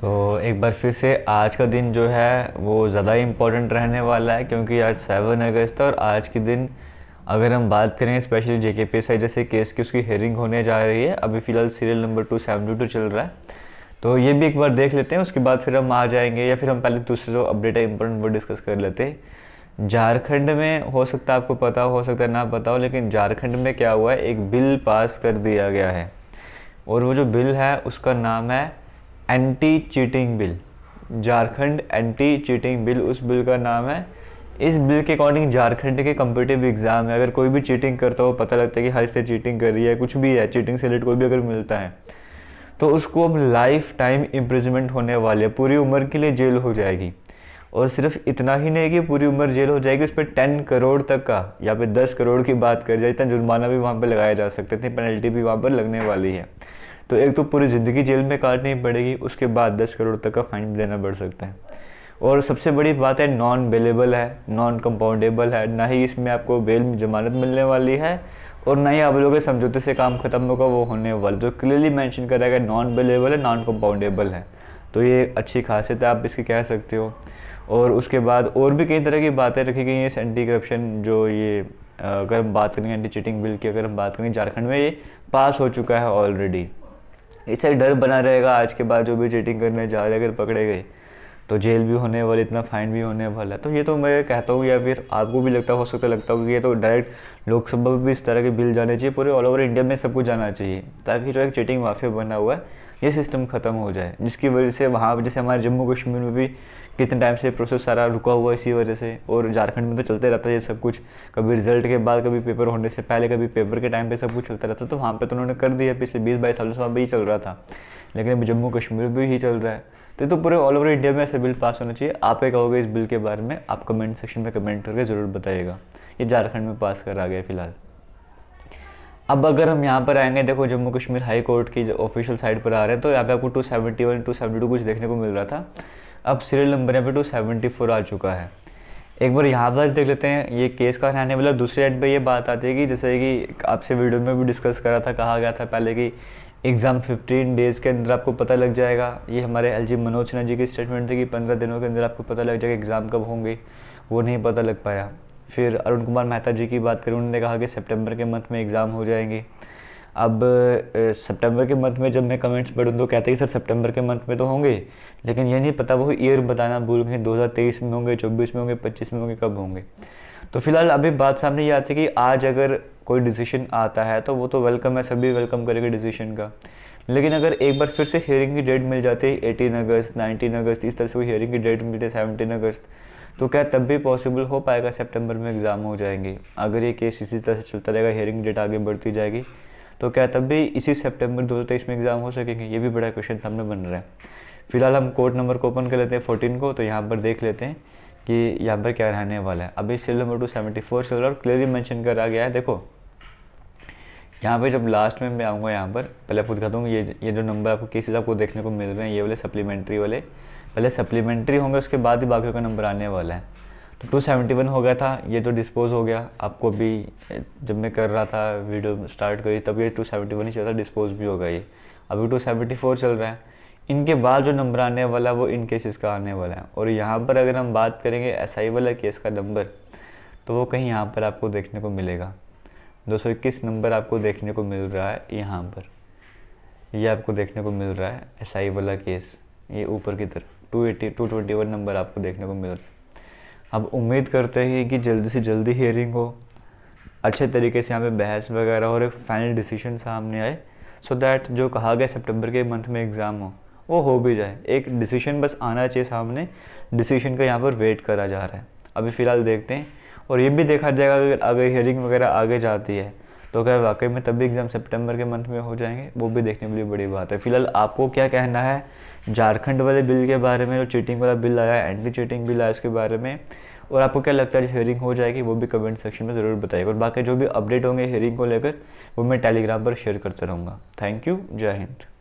तो एक बार फिर से आज का दिन जो है वो ज़्यादा इम्पोर्टेंट रहने वाला है क्योंकि आज सेवन अगस्त है और आज के दिन अगर हम बात करें स्पेशली जे के पी एस आई जैसे केस की उसकी हेयरिंग होने जा रही है अभी फ़िलहाल serial number two seventy two चल रहा है तो ये भी एक बार देख लेते हैं उसके बाद फिर हम आ जाएंगे या फिर हम पहले दूसरे जो अपडेट है इम्पोर्टेंट वो डिस्कस कर लेते हैं झारखंड में हो सकता है आपको पता हो सकता है ना पता हो लेकिन झारखंड में क्या हुआ है एक बिल पास कर दिया गया है और वो जो बिल है उसका नाम है anti cheating bill Jharkhand anti cheating bill उस बिल का नाम है इस बिल के अकॉर्डिंग झारखंड के कम्पिटेटिव एग्ज़ाम है अगर कोई भी चीटिंग करता हो पता लगता है कि हर से चीटिंग कर रही है कुछ भी है चीटिंग से रिलेटेड कोई भी अगर मिलता है तो उसको अब लाइफ टाइम इम्प्रिजमेंट होने वाली है पूरी उम्र के लिए जेल हो जाएगी और सिर्फ इतना ही नहीं कि पूरी उम्र जेल हो जाएगी उस पर टेन करोड़ तक का या फिर दस करोड़ की बात कर जाए इतना जुर्माना भी वहाँ पर लगाया जा सकता है इतनी पेनल्टी भी वहाँ पर लगने वाली है तो एक तो पूरी ज़िंदगी जेल में काटनी पड़ेगी उसके बाद दस करोड़ तक का फाइन देना पड़ सकता है और सबसे बड़ी बात है नॉन बेलेबल है नॉन कंपाउंडेबल है ना ही इसमें आपको बेल जमानत मिलने वाली है और ना ही आप लोगों के समझौते से काम खत्म होगा वो होने वाला जो क्लियरली मैंशन करा गया नॉन बेलेबल है नॉन कंपाउंडेबल है तो ये अच्छी खासियत है आप इसकी कह सकते हो और उसके बाद और भी कई तरह की बातें रखी गई हैं इस एंटी करप्शन जो ये अगर हम बात करेंगे एंटी चीटिंग बिल की अगर हम बात करेंगे झारखंड में ये पास हो चुका है ऑलरेडी ऐसा डर बना रहेगा आज के बाद जो भी चीटिंग करने जा रहे अगर पकड़े गए तो जेल भी होने वाले इतना फाइन भी होने वाला तो ये तो मैं कहता हूँ या फिर आपको भी लगता हो सकता लगता हूँ कि ये तो डायरेक्ट लोकसभा में भी इस तरह के बिल जाने चाहिए पूरे ऑल ओवर इंडिया में सब कुछ जाना चाहिए ताकि जो एक चीटिंग माफिया बना हुआ है ये सिस्टम ख़त्म हो जाए जिसकी वजह से वहाँ जैसे हमारे जम्मू कश्मीर में भी कितने टाइम से प्रोसेस सारा रुका हुआ इसी वजह से और झारखंड में तो चलते रहता है ये सब कुछ कभी रिजल्ट के बाद कभी पेपर होने से पहले कभी पेपर के टाइम पे सब कुछ चलता रहता तो वहाँ पे तो उन्होंने कर दिया पिछले बीस बाईस सालों से वहाँ पर ही चल रहा था लेकिन अभी जम्मू कश्मीर भी ही चल रहा है तो तो पूरे ऑल ओवर इंडिया में ऐसे बिल पास होना चाहिए आप एक कहोगे इस बिल के बारे में आप कमेंट सेक्शन में कमेंट करके ज़रूर बताइएगा ये झारखंड में पास करा गया फिलहाल अब अगर हम यहाँ पर आएंगे देखो जम्मू कश्मीर हाई कोर्ट की ऑफिशियल साइट पर आ रहे हैं तो यहाँ पे आपको two seventy one two two कुछ देखने को मिल रहा था अब सीरियल नंबर यहाँ पे टू सेवेंटी फोर आ चुका है एक बार यहाँ पर देख लेते हैं ये केस का रहने वाला दूसरे एंड पर ये बात आती है कि जैसे कि आपसे वीडियो में भी डिस्कस करा था कहा गया था पहले कि एग्ज़ाम फिफ्टीन डेज़ के अंदर आपको पता लग जाएगा ये हमारे एल मनोज सिन्हा जी की स्टेटमेंट थी कि पंद्रह दिनों के अंदर आपको पता लग जाएगा एग्ज़ाम कब होंगे वो नहीं पता लग पाया फिर अरुण कुमार मेहता जी की बात करूँ उन्होंने कहा कि सितंबर के मंथ में एग्ज़ाम हो जाएंगे अब सितंबर के मंथ में जब मैं कमेंट्स पढ़ूँ तो कहते हैं सर सितंबर के मंथ में तो होंगे लेकिन ये नहीं पता वो ईयर बताना भूल गए 2023 में होंगे 24 में होंगे 25 में होंगे कब होंगे तो फिलहाल अभी बात सामने ये आती है कि आज अगर कोई डिसीशन आता है तो वो तो वेलकम है सभी वेलकम करेंगे डिसीशन का लेकिन अगर एक बार फिर से हियरिंग की डेट मिल जाती है एटीन अगस्त नाइनटीन अगस्त इस तरह से कोई हियरिंग की डेट मिलती है सेवनटीन अगस्त तो क्या तब भी पॉसिबल हो पाएगा सेप्टेम्बर में एग्ज़ाम हो जाएंगे अगर ये केस इसी तरह से चलता रहेगा हेयरिंग डेट आगे बढ़ती जाएगी तो क्या तब भी इसी सितंबर 2023 में एग्ज़ाम हो सकेंगे ये भी बड़ा क्वेश्चन सामने बन रहा है फिलहाल हम कोर्ट नंबर को ओपन कर लेते हैं फोर्टीन को तो यहाँ पर देख लेते हैं कि यहाँ पर क्या रहने वाला है अभी cell number two seventy four से और क्लियरली मैंशन करा गया है देखो यहाँ पे जब लास्ट में मैं आऊँगा यहाँ पर पहले आपको दिखाता हूँ ये ये जो नंबर आपको केसेज़ आपको देखने को मिल रहे हैं ये वाले सप्लीमेंट्री वाले पहले सप्लीमेंट्री होंगे उसके बाद ही बाकी का नंबर आने वाला है तो टू सेवेंटी वन हो गया था ये तो डिस्पोज हो गया आपको भी जब मैं कर रहा था वीडियो स्टार्ट करी तब ये टू सेवेंटी वन ही चल रहा डिस्पोज भी होगा ये अभी टू सेवेंटी फोर चल रहा है इनके बाद जो नंबर आने वाला है वो इन केसेस का आने वाला है और यहाँ पर अगर हम बात करेंगे एस आई वाला केस का नंबर तो वो कहीं यहाँ पर आपको देखने को मिलेगा 221 नंबर आपको देखने को मिल रहा है यहाँ पर ये आपको देखने को मिल रहा है एस आई वाला केस ये ऊपर की तरफ two eighty two twenty one नंबर आपको देखने को मिल रहा है अब उम्मीद करते हैं कि जल्दी से जल्दी हियरिंग हो अच्छे तरीके से यहाँ पे बहस वगैरह और एक फाइनल डिसीजन सामने आए सो so दैट जो कहा गया सितंबर के मंथ में एग्ज़ाम हो वो हो भी जाए एक डिसीजन बस आना चाहिए सामने डिसीजन का यहाँ पर वेट करा जा रहा है अभी फ़िलहाल देखते हैं और ये भी देखा जाएगा अगर आगे हेयरिंग वगैरह आगे जाती है तो अगर वाकई में तभी एग्ज़ाम सेप्टेम्बर के मंथ में हो जाएंगे वो भी देखने के लिए बड़ी बात है फिलहाल आपको क्या कहना है झारखंड वाले बिल के बारे में जो चीटिंग वाला बिल आया है एंटी चीटिंग बिल आया उसके बारे में और आपको क्या लगता है हियरिंग हो जाएगी वो भी कमेंट सेक्शन में ज़रूर बताइए और बाकी जो भी अपडेट होंगे हियरिंग को लेकर वो मैं टेलीग्राम पर शेयर करता रहूँगा थैंक यू जय हिंद